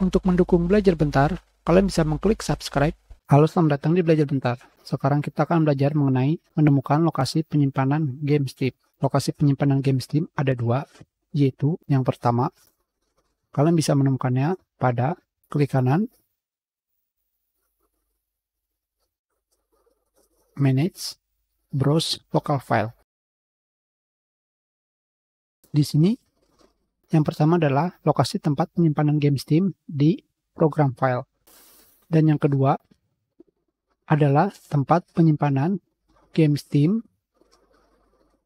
Untuk mendukung belajar bentar, kalian bisa mengklik subscribe. Halo, selamat datang di Belajar Bentar. Sekarang kita akan belajar mengenai menemukan lokasi penyimpanan game Steam. Lokasi penyimpanan game Steam ada dua, yaitu yang pertama, kalian bisa menemukannya pada klik kanan, Manage, Browse Local File. Di sini yang pertama adalah lokasi tempat penyimpanan game Steam di program file. Dan yang kedua adalah tempat penyimpanan game Steam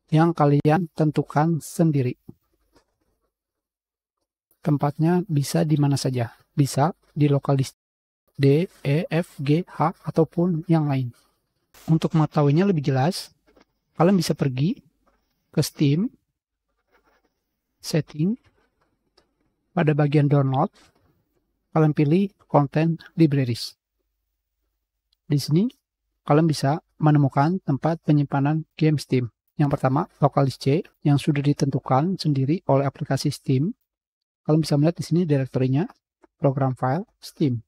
yang kalian tentukan sendiri. Tempatnya bisa di mana saja. Bisa di lokal di D, E, F, G, H, ataupun yang lain. Untuk mengetahuinya lebih jelas, kalian bisa pergi ke Steam, Setting, pada bagian download, kalian pilih konten libraries. Di sini, kalian bisa menemukan tempat penyimpanan game Steam. Yang pertama, local C yang sudah ditentukan sendiri oleh aplikasi Steam. Kalian bisa melihat di sini direktorinya, program file, Steam.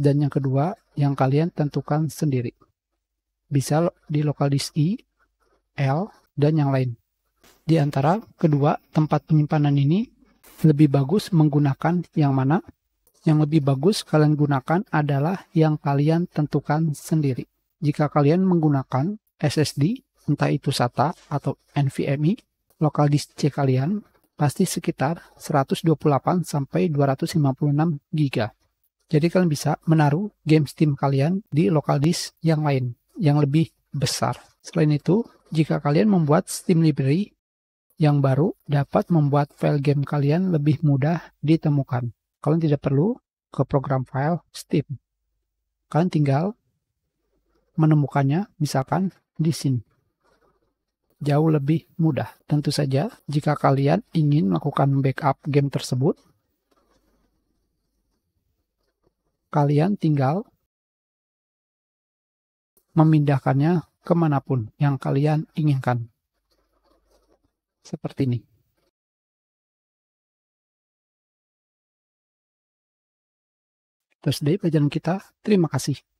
Dan yang kedua, yang kalian tentukan sendiri. Bisa di local disk I, L, dan yang lain. Di antara kedua tempat penyimpanan ini, lebih bagus menggunakan yang mana? Yang lebih bagus kalian gunakan adalah yang kalian tentukan sendiri. Jika kalian menggunakan SSD, entah itu SATA atau NVMe, lokal disk C kalian pasti sekitar 128 sampai 256 GB. Jadi kalian bisa menaruh game Steam kalian di lokal disk yang lain yang lebih besar. Selain itu, jika kalian membuat Steam Library yang baru dapat membuat file game kalian lebih mudah ditemukan. Kalian tidak perlu ke program file Steam. Kalian tinggal menemukannya misalkan di sini. Jauh lebih mudah. Tentu saja jika kalian ingin melakukan backup game tersebut, kalian tinggal memindahkannya kemanapun yang kalian inginkan seperti ini. Terus dari pelajaran kita, terima kasih.